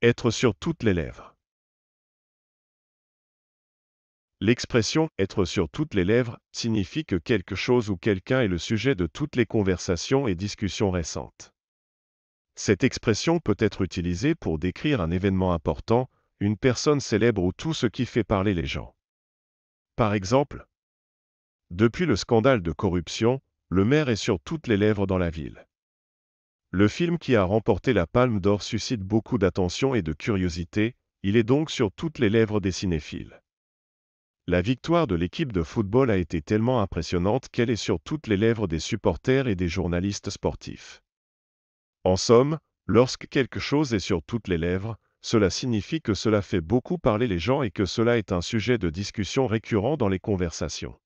Être sur toutes les lèvres. L'expression être sur toutes les lèvres signifie que quelque chose ou quelqu'un est le sujet de toutes les conversations et discussions récentes. Cette expression peut être utilisée pour décrire un événement important, une personne célèbre ou tout ce qui fait parler les gens. Par exemple, depuis le scandale de corruption, le maire est sur toutes les lèvres dans la ville. Le film qui a remporté la Palme d'Or suscite beaucoup d'attention et de curiosité, il est donc sur toutes les lèvres des cinéphiles. La victoire de l'équipe de football a été tellement impressionnante qu'elle est sur toutes les lèvres des supporters et des journalistes sportifs. En somme, lorsque quelque chose est sur toutes les lèvres, cela signifie que cela fait beaucoup parler les gens et que cela est un sujet de discussion récurrent dans les conversations.